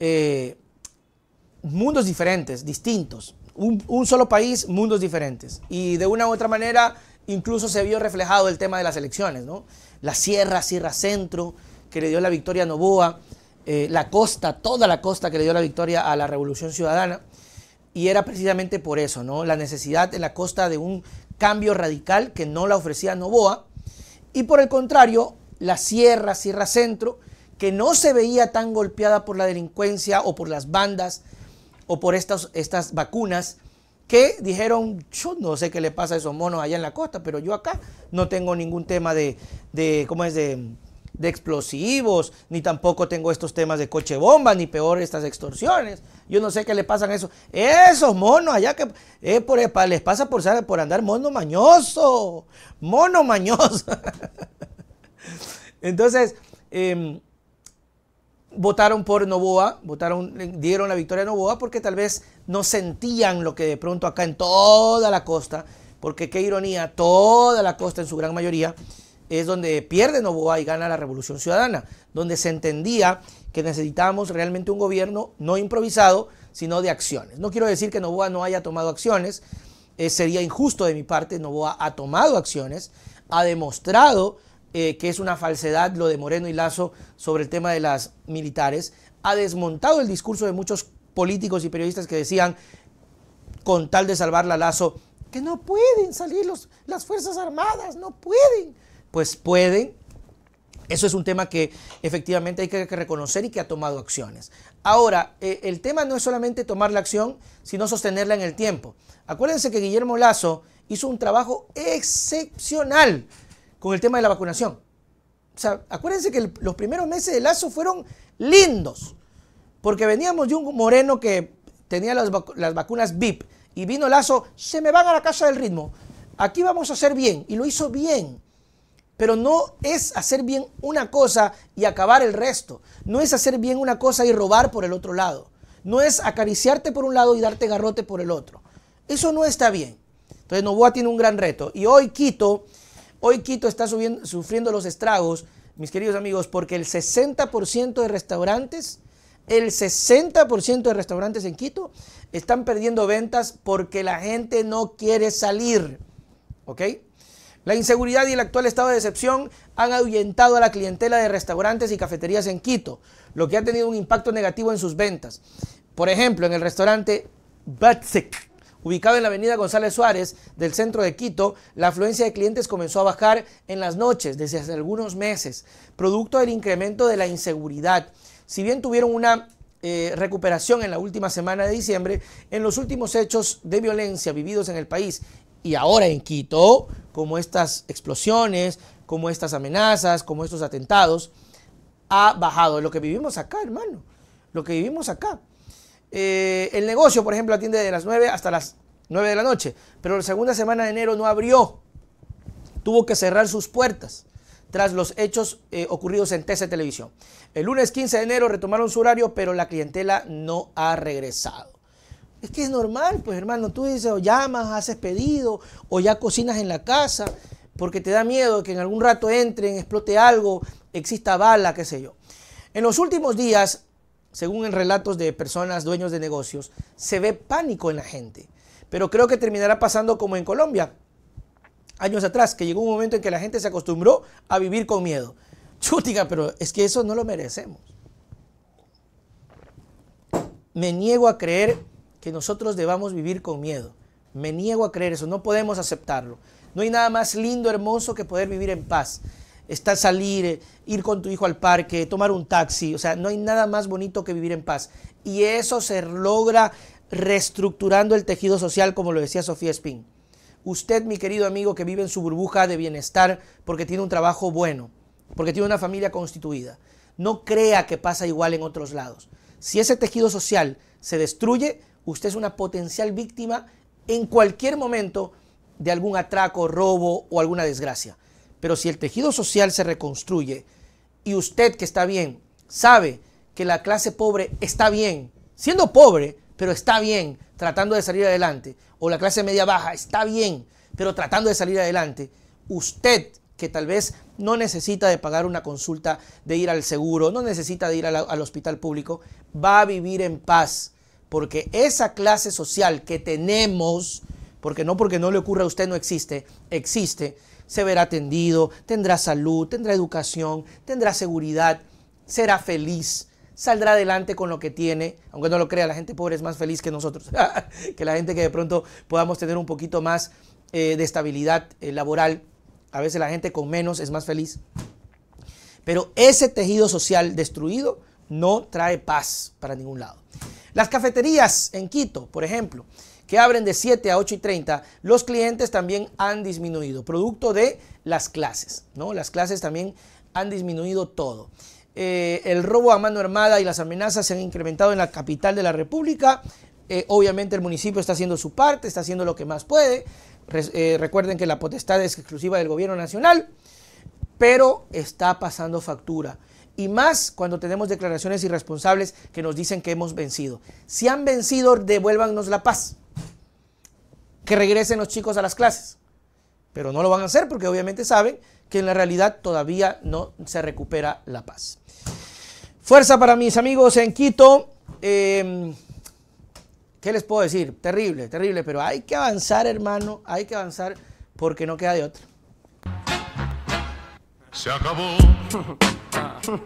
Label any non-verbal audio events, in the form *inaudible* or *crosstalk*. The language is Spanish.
Eh, mundos diferentes, distintos. Un, solo país, mundos diferentes. Y de una u otra manera, incluso se vio reflejado el tema de las elecciones, ¿no? La sierra, sierra centro, que le dio la victoria a Novoa, eh, la costa, toda la costa que le dio la victoria a la Revolución Ciudadana. Y era precisamente por eso, ¿no? La necesidad en la costa de un cambio radical que no la ofrecía Novoa. Y por el contrario, la sierra, sierra centro, que no se veía tan golpeada por la delincuencia o por las bandas o por estas, estas vacunas, que dijeron, yo no sé qué le pasa a esos monos allá en la costa, pero yo acá no tengo ningún tema de, ¿cómo es?, de, explosivos, ni tampoco tengo estos temas de coche bomba, ni peor estas extorsiones. Yo no sé qué le pasan a esos, esos monos allá que eh, por, les pasa por, por andar mono mañoso, mono mañoso. *laughs* Entonces, em, votaron por Novoa, votaron, dieron la victoria a Novoa porque tal vez no sentían lo que de pronto acá en toda la costa, porque qué ironía, toda la costa en su gran mayoría es donde pierde Novoa y gana la Revolución Ciudadana, donde se entendía que necesitábamos realmente un gobierno no improvisado, sino de acciones. No quiero decir que Novoa no haya tomado acciones, eh, sería injusto de mi parte, Novoa ha tomado acciones, ha demostrado eh, que es una falsedad lo de Moreno y Lazo sobre el tema de las militares, ha desmontado el discurso de muchos políticos y periodistas que decían, con tal de salvar la Lazo, que no pueden salir los, las Fuerzas Armadas, no pueden. Pues pueden. Eso es un tema que efectivamente hay que reconocer y que ha tomado acciones. Ahora, eh, el tema no es solamente tomar la acción, sino sostenerla en el tiempo. Acuérdense que Guillermo Lazo hizo un trabajo excepcional con el tema de la vacunación. O sea, acuérdense que los primeros meses de Lazo fueron lindos, porque veníamos de un moreno que tenía las, las vacunas VIP y vino Lazo, se me van a la casa del ritmo, aquí vamos a hacer bien, y lo hizo bien. Pero no es hacer bien una cosa y acabar el resto. No es hacer bien una cosa y robar por el otro lado. No es acariciarte por un lado y darte garrote por el otro. Eso no está bien. Entonces Novoa tiene un gran reto. Y hoy Quito Hoy Quito está sufriendo los estragos, mis queridos amigos, porque el 60% de restaurantes, el 60% de restaurantes en Quito están perdiendo ventas porque la gente no quiere salir. ¿Ok? La inseguridad y el actual estado de decepción han ahuyentado a la clientela de restaurantes y cafeterías en Quito, lo que ha tenido un impacto negativo en sus ventas. Por ejemplo, en el restaurante Batsik ubicado en la avenida González Suárez del centro de Quito, la afluencia de clientes comenzó a bajar en las noches desde hace algunos meses, producto del incremento de la inseguridad. Si bien tuvieron una eh, recuperación en la última semana de diciembre, en los últimos hechos de violencia vividos en el país y ahora en Quito, como estas explosiones, como estas amenazas, como estos atentados, ha bajado. Lo que vivimos acá, hermano, lo que vivimos acá. Eh, el negocio, por ejemplo, atiende de las 9 hasta las 9 de la noche, pero la segunda semana de enero no abrió, tuvo que cerrar sus puertas tras los hechos eh, ocurridos en TC Televisión. El lunes 15 de enero retomaron su horario, pero la clientela no ha regresado. Es que es normal, pues hermano, tú dices, o llamas, haces pedido, o ya cocinas en la casa, porque te da miedo que en algún rato entren, explote algo, exista bala, qué sé yo. En los últimos días según en relatos de personas dueños de negocios, se ve pánico en la gente. Pero creo que terminará pasando como en Colombia, años atrás, que llegó un momento en que la gente se acostumbró a vivir con miedo. Chútica, *laughs* pero es que eso no lo merecemos. Me niego a creer que nosotros debamos vivir con miedo. Me niego a creer eso, no podemos aceptarlo. No hay nada más lindo, hermoso que poder vivir en paz está salir, ir con tu hijo al parque, tomar un taxi. O sea, no hay nada más bonito que vivir en paz. Y eso se logra reestructurando el tejido social, como lo decía Sofía Spin. Usted, mi querido amigo, que vive en su burbuja de bienestar porque tiene un trabajo bueno, porque tiene una familia constituida, no crea que pasa igual en otros lados. Si ese tejido social se destruye, usted es una potencial víctima en cualquier momento de algún atraco, robo o alguna desgracia. Pero si el tejido social se reconstruye y usted que está bien sabe que la clase pobre está bien, siendo pobre, pero está bien tratando de salir adelante, o la clase media baja está bien, pero tratando de salir adelante, usted que tal vez no necesita de pagar una consulta, de ir al seguro, no necesita de ir al hospital público, va a vivir en paz, porque esa clase social que tenemos, porque no porque no le ocurra a usted no existe, existe, se verá atendido, tendrá salud, tendrá educación, tendrá seguridad, será feliz, saldrá adelante con lo que tiene. Aunque no lo crea, la gente pobre es más feliz que nosotros, *laughs* que la gente que de pronto podamos tener un poquito más eh, de estabilidad eh, laboral. A veces la gente con menos es más feliz. Pero ese tejido social destruido no trae paz para ningún lado. Las cafeterías en Quito, por ejemplo, que abren de 7 a 8 y 30, los clientes también han disminuido, producto de las clases, ¿no? Las clases también han disminuido todo. Eh, el robo a mano armada y las amenazas se han incrementado en la capital de la República. Eh, obviamente el municipio está haciendo su parte, está haciendo lo que más puede. Eh, recuerden que la potestad es exclusiva del gobierno nacional, pero está pasando factura. Y más cuando tenemos declaraciones irresponsables que nos dicen que hemos vencido. Si han vencido, devuélvanos la paz que regresen los chicos a las clases. Pero no lo van a hacer porque obviamente saben que en la realidad todavía no se recupera la paz. Fuerza para mis amigos en Quito. Em, ¿Qué les puedo decir? Terrible, terrible, pero hay que avanzar, hermano, hay que avanzar porque no queda de otra. Se acabó. *laughs*